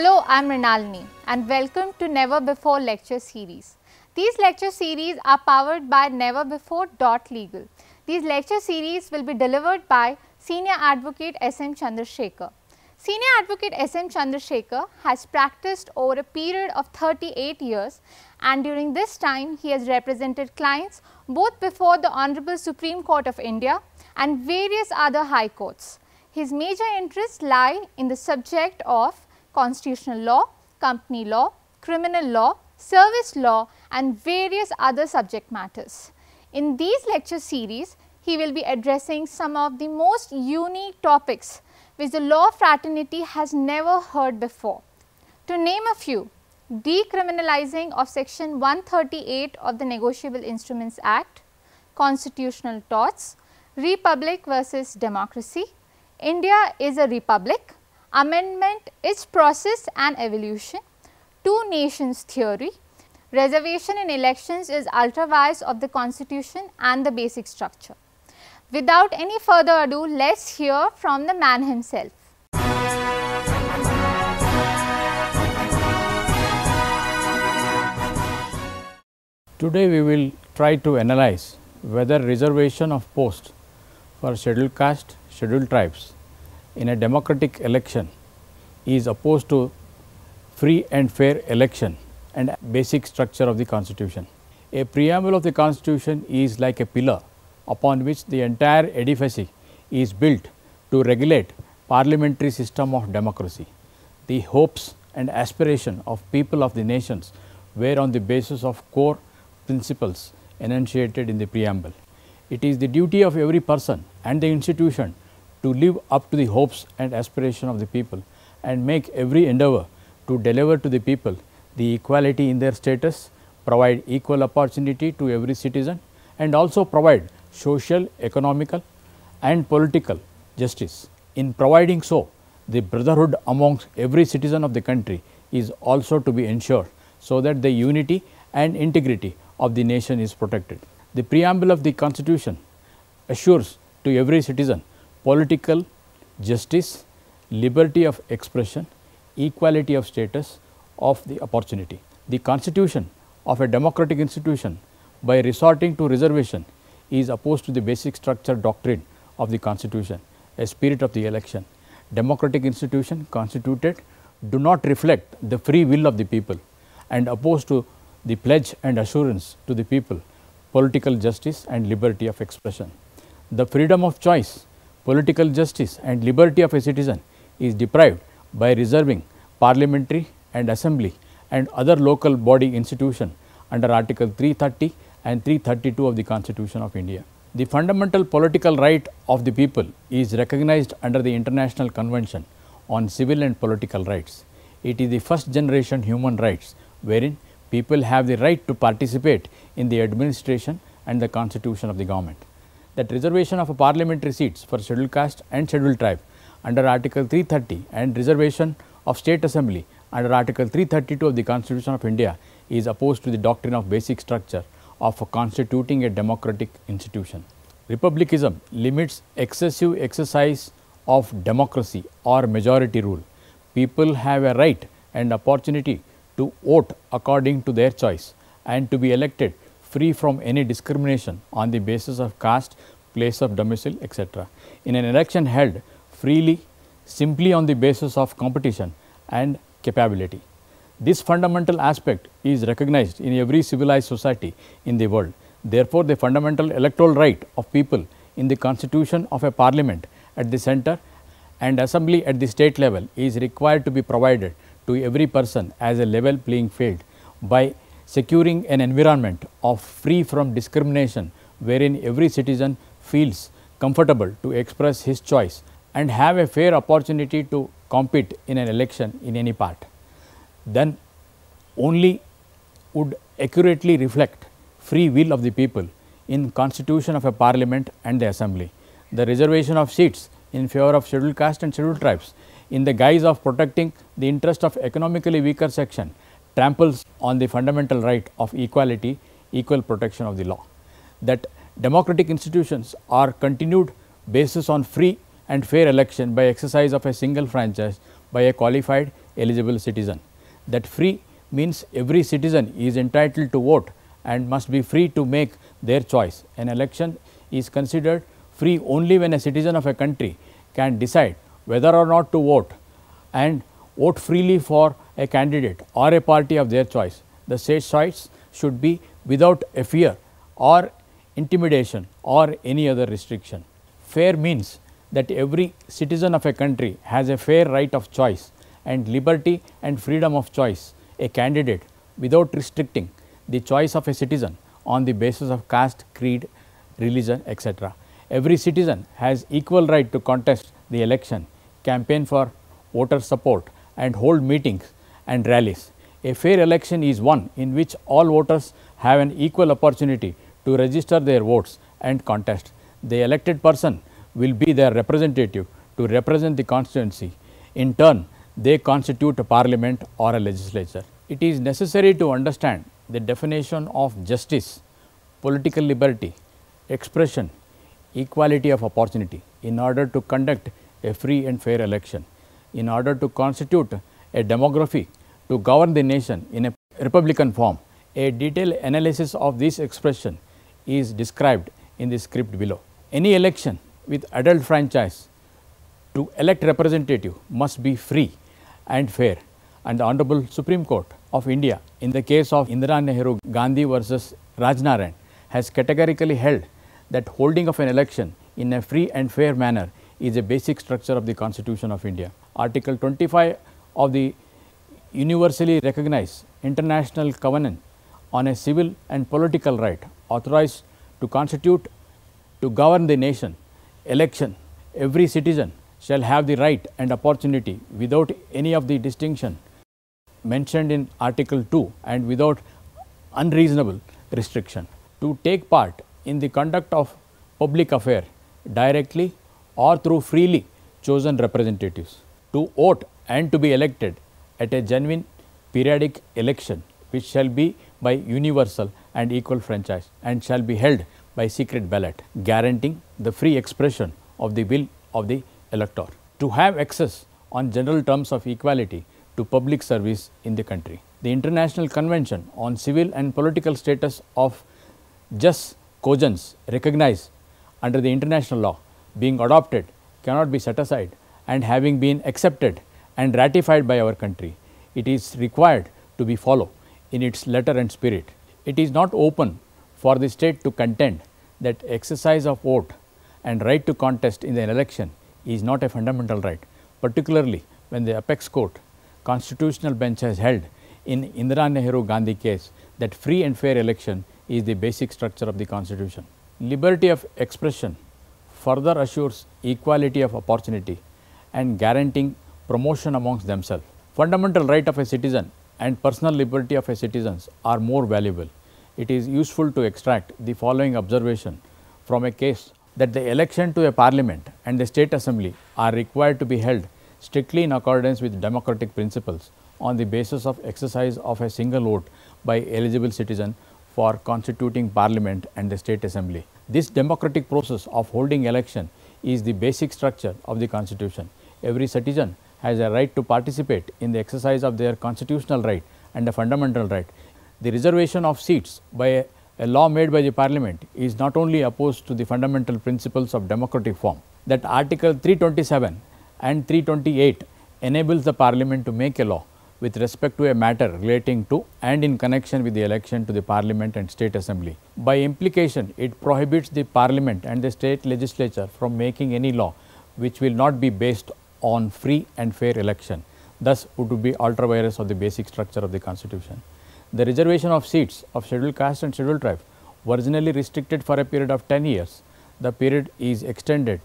Hello, I am Rinalini and welcome to Never Before lecture series. These lecture series are powered by Never Before dot legal. These lecture series will be delivered by Senior Advocate S. M. Chandrasekhar. Senior Advocate S. M. Chandrasekhar has practiced over a period of 38 years and during this time he has represented clients both before the Honorable Supreme Court of India and various other high courts. His major interests lie in the subject of constitutional law, company law, criminal law, service law and various other subject matters. In these lecture series, he will be addressing some of the most unique topics which the law fraternity has never heard before. To name a few, decriminalizing of section 138 of the Negotiable Instruments Act, constitutional torts, republic versus democracy, India is a republic, amendment, its process and evolution, two nations theory, reservation in elections is ultra vires of the constitution and the basic structure. Without any further ado, let us hear from the man himself. Today we will try to analyze whether reservation of post for scheduled caste, scheduled tribes in a democratic election is opposed to free and fair election and basic structure of the constitution. A preamble of the constitution is like a pillar upon which the entire edifice is built to regulate parliamentary system of democracy. The hopes and aspiration of people of the nations were on the basis of core principles enunciated in the preamble. It is the duty of every person and the institution to live up to the hopes and aspiration of the people and make every endeavor to deliver to the people the equality in their status, provide equal opportunity to every citizen and also provide social, economical and political justice. In providing so, the brotherhood amongst every citizen of the country is also to be ensured, so that the unity and integrity of the nation is protected. The preamble of the constitution assures to every citizen political justice, liberty of expression, equality of status of the opportunity. The constitution of a democratic institution by resorting to reservation is opposed to the basic structure doctrine of the constitution, a spirit of the election. Democratic institution constituted do not reflect the free will of the people and opposed to the pledge and assurance to the people, political justice and liberty of expression. The freedom of choice political justice and liberty of a citizen is deprived by reserving parliamentary and assembly and other local body institution under article 330 and 332 of the constitution of India. The fundamental political right of the people is recognized under the international convention on civil and political rights. It is the first generation human rights wherein people have the right to participate in the administration and the constitution of the government that reservation of parliamentary seats for scheduled caste and scheduled tribe under Article 330 and reservation of state assembly under Article 332 of the Constitution of India is opposed to the doctrine of basic structure of constituting a democratic institution. Republicanism limits excessive exercise of democracy or majority rule. People have a right and opportunity to vote according to their choice and to be elected free from any discrimination on the basis of caste, place of domicile, etc. In an election held freely, simply on the basis of competition and capability. This fundamental aspect is recognized in every civilized society in the world. Therefore, the fundamental electoral right of people in the constitution of a parliament at the center and assembly at the state level is required to be provided to every person as a level playing field by securing an environment of free from discrimination wherein every citizen feels comfortable to express his choice and have a fair opportunity to compete in an election in any part, then only would accurately reflect free will of the people in constitution of a parliament and the assembly. The reservation of seats in favor of scheduled caste and scheduled tribes in the guise of protecting the interest of economically weaker section tramples on the fundamental right of equality, equal protection of the law. That democratic institutions are continued basis on free and fair election by exercise of a single franchise by a qualified eligible citizen. That free means every citizen is entitled to vote and must be free to make their choice. An election is considered free only when a citizen of a country can decide whether or not to vote and vote freely for a candidate or a party of their choice. The said choice should be without a fear or intimidation or any other restriction. Fair means that every citizen of a country has a fair right of choice and liberty and freedom of choice a candidate without restricting the choice of a citizen on the basis of caste, creed, religion, etc. Every citizen has equal right to contest the election, campaign for voter support and hold meetings and rallies. A fair election is one in which all voters have an equal opportunity to register their votes and contest. The elected person will be their representative to represent the constituency. In turn, they constitute a parliament or a legislature. It is necessary to understand the definition of justice, political liberty, expression, equality of opportunity in order to conduct a free and fair election in order to constitute a demography to govern the nation in a republican form. A detailed analysis of this expression is described in the script below. Any election with adult franchise to elect representative must be free and fair and the Honorable Supreme Court of India in the case of Indira Nehru Gandhi versus Rajnarayan has categorically held that holding of an election in a free and fair manner is a basic structure of the Constitution of India. Article 25 of the universally recognized International Covenant on a Civil and Political Right authorized to constitute to govern the nation election every citizen shall have the right and opportunity without any of the distinction mentioned in article 2 and without unreasonable restriction to take part in the conduct of public affair directly or through freely chosen representatives to vote and to be elected at a genuine periodic election which shall be by universal and equal franchise and shall be held by secret ballot guaranteeing the free expression of the will of the elector to have access on general terms of equality to public service in the country. The International Convention on Civil and Political Status of Just cogens recognized under the international law being adopted cannot be set aside and having been accepted and ratified by our country, it is required to be followed in its letter and spirit. It is not open for the state to contend that exercise of vote and right to contest in an election is not a fundamental right, particularly when the apex court constitutional bench has held in Indira Nehru Gandhi case that free and fair election is the basic structure of the constitution. Liberty of expression further assures equality of opportunity and guaranteeing promotion amongst themselves. Fundamental right of a citizen and personal liberty of a citizens are more valuable. It is useful to extract the following observation from a case that the election to a parliament and the state assembly are required to be held strictly in accordance with democratic principles on the basis of exercise of a single vote by eligible citizen for constituting parliament and the state assembly. This democratic process of holding election is the basic structure of the constitution. Every citizen has a right to participate in the exercise of their constitutional right and a fundamental right. The reservation of seats by a, a law made by the parliament is not only opposed to the fundamental principles of democratic form, that article 327 and 328 enables the parliament to make a law with respect to a matter relating to and in connection with the election to the parliament and state assembly. By implication, it prohibits the parliament and the state legislature from making any law which will not be based on free and fair election. Thus, would be ultra virus of the basic structure of the constitution. The reservation of seats of scheduled caste and scheduled tribe originally restricted for a period of 10 years. The period is extended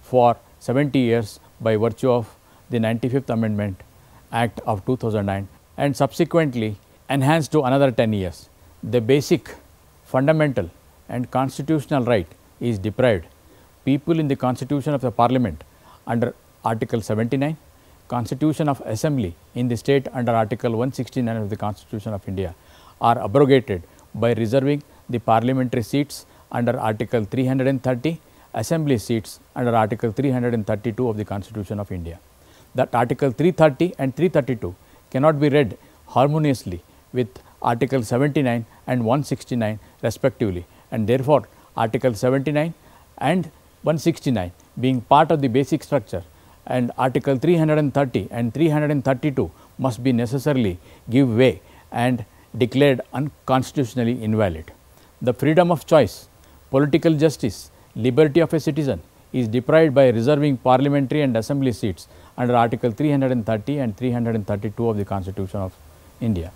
for 70 years by virtue of the 95th amendment Act of 2009 and subsequently enhanced to another 10 years. The basic, fundamental and constitutional right is deprived. People in the constitution of the parliament under article 79, constitution of assembly in the state under article 169 of the constitution of India are abrogated by reserving the parliamentary seats under article 330, assembly seats under article 332 of the constitution of India that article 330 and 332 cannot be read harmoniously with article 79 and 169 respectively and therefore, article 79 and 169 being part of the basic structure and article 330 and 332 must be necessarily give way and declared unconstitutionally invalid. The freedom of choice, political justice, liberty of a citizen, is deprived by reserving parliamentary and assembly seats under Article 330 and 332 of the Constitution of India.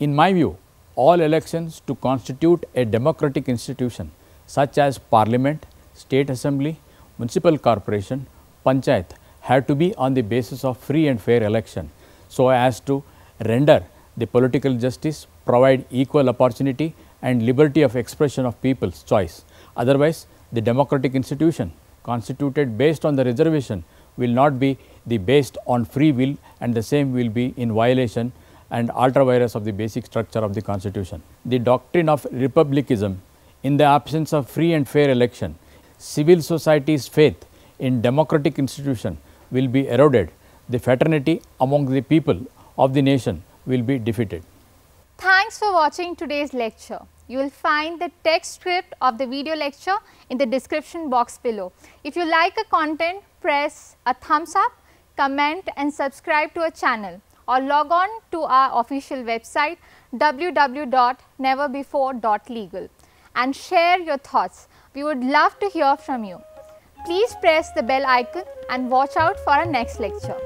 In my view, all elections to constitute a democratic institution such as parliament, state assembly, municipal corporation, panchayat have to be on the basis of free and fair election so as to render the political justice, provide equal opportunity and liberty of expression of people's choice. Otherwise, the democratic institution constituted based on the reservation will not be the based on free will and the same will be in violation and ultra virus of the basic structure of the constitution. The doctrine of republicanism in the absence of free and fair election, civil society's faith in democratic institution will be eroded, the fraternity among the people of the nation will be defeated. Thanks for watching today's lecture you will find the text script of the video lecture in the description box below. If you like a content, press a thumbs up, comment and subscribe to our channel or log on to our official website www.neverbefore.legal and share your thoughts. We would love to hear from you. Please press the bell icon and watch out for our next lecture.